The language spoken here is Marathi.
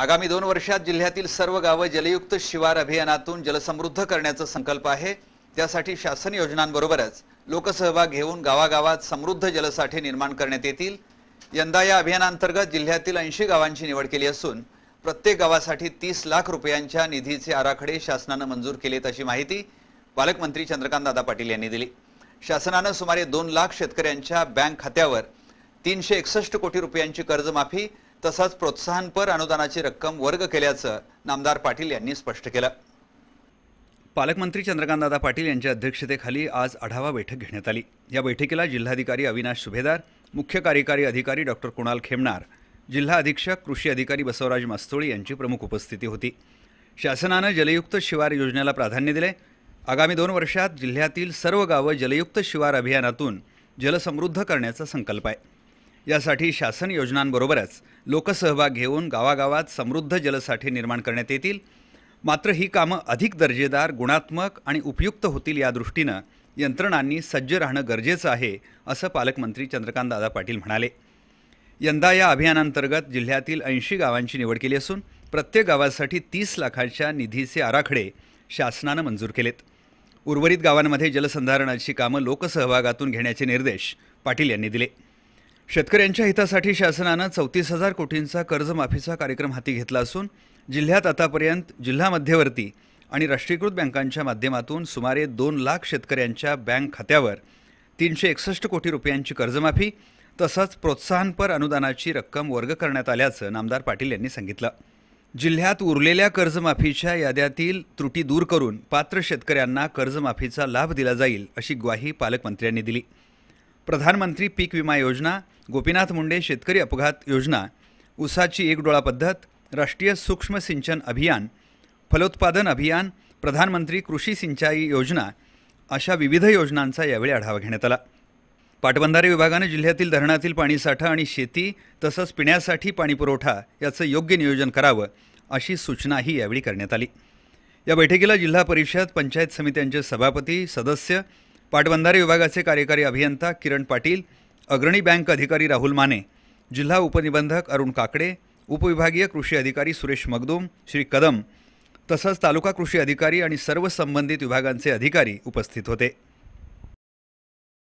आगामी दोन वर्षात जिल्ह्यातील सर्व गावं जलयुक्त शिवार अभियानातून जलसमृद्ध करण्याचा संकल्प आहे त्यासाठी शासन योजनांबरोबरच लोकसहभाग घेऊन गावागावात समृद्ध जलसाठे निर्माण करण्यात येतील यंदा या अभियानांतर्गत जिल्ह्यातील ऐंशी गावांची निवड केली असून प्रत्येक गावासाठी तीस लाख रुपयांच्या निधीचे आराखडे शासनानं मंजूर केलेत अशी माहिती पालकमंत्री दादा पाटील यांनी दिली शासनानं सुमारे दोन लाख शेतकऱ्यांच्या बँक खात्यावर तीनशे एकसष्ट कोटी रुपयांची कर्जमाफी तसाच प्रोत्साहनपर अनुदानाची रक्कम वर्ग केल्याचं नामदार पाटील यांनी स्पष्ट केलं पालकमंत्री चंद्रकांतदादा पाटील यांच्या अध्यक्षतेखाली आज आढावा बैठक घेण्यात आली या बैठकीला जिल्हाधिकारी अविनाश सुभेदार मुख्य कार्यकारी अधिकारी डॉक्टर कुणाल खेमणार जिल्हा अधीक्षक कृषी अधिकारी बसवराज मास्तोळी यांची प्रमुख उपस्थिती होती शासनानं जलयुक्त शिवार योजनेला प्राधान्य दिले आगामी दोन वर्षात जिल्ह्यातील सर्व गावं जलयुक्त शिवार अभियानातून जलसमृद्ध करण्याचा संकल्प आहे यासाठी शासन योजनांबरोबरच लोकसहभाग घेऊन गावागावात समृद्ध जलसाठे निर्माण करण्यात येतील मात्र ही कामं अधिक दर्जेदार गुणात्मक आणि उपयुक्त होतील या दृष्टीनं यंत्रणांनी सज्ज राहणं गरजेचं आहे असं पालकमंत्री दादा पाटील म्हणाले यंदा या अभियानांतर्गत जिल्ह्यातील ऐंशी गावांची निवड केली असून प्रत्येक गावासाठी तीस लाखाच्या निधीचे आराखडे शासनानं मंजूर केलेत उर्वरित गावांमध्ये जलसंधारणाची कामं लोकसहभागातून घेण्याचे निर्देश पाटील यांनी दिले शेतकऱ्यांच्या हितासाठी शासनानं चौतीस हजार कोटींचा कर्जमाफीचा कार्यक्रम हाती घेतला असून जिल्ह्यात आतापर्यंत जिल्हा मध्यवर्ती आणि राष्ट्रीयकृत बँकांच्या माध्यमातून सुमारे दोन लाख शेतकऱ्यांच्या बँक खात्यावर तीनशे एकसष्ट कोटी रुपयांची कर्जमाफी तसंच प्रोत्साहनपर अनुदानाची रक्कम वर्ग करण्यात आल्याचं नामदार पाटील यांनी सांगितलं जिल्ह्यात उरलेल्या कर्जमाफीच्या याद्यातील त्रुटी दूर करून पात्र शेतकऱ्यांना कर्जमाफीचा लाभ दिला जाईल अशी ग्वाही पालकमंत्र्यांनी दिली प्रधानमंत्री पीक विमा योजना गोपीनाथ मुंडे शेतकरी अपघात योजना उसाची एक डोळा पद्धत राष्ट्रीय सूक्ष्म सिंचन अभियान फलोत्पादन अभियान प्रधानमंत्री कृषी सिंचाई योजना अशा विविध योजनांचा यावेळी आढावा घेण्यात आला पाटबंधारे विभागाने जिल्ह्यातील धरणातील पाणीसाठा आणि शेती तसंच पिण्यासाठी पाणीपुरवठा याचं योग्य नियोजन करावं अशी सूचनाही यावेळी करण्यात आली या बैठकीला जिल्हा परिषद पंचायत समित्यांचे सभापती सदस्य पाटबंधारे विभागाचे कार्यकारी अभियंता किरण पाटील अग्रणी बँक अधिकारी राहुल माने जिल्हा उपनिबंधक अरुण काकडे उपविभागीय कृषी अधिकारी सुरेश मगदूम श्री कदम तसंच तालुका कृषी अधिकारी आणि सर्व संबंधित विभागांचे अधिकारी उपस्थित होते